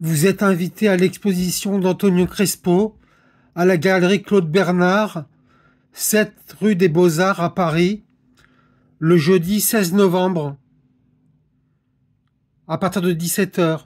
Vous êtes invité à l'exposition d'Antonio Crespo à la galerie Claude Bernard, 7 rue des Beaux-Arts à Paris, le jeudi 16 novembre, à partir de 17h.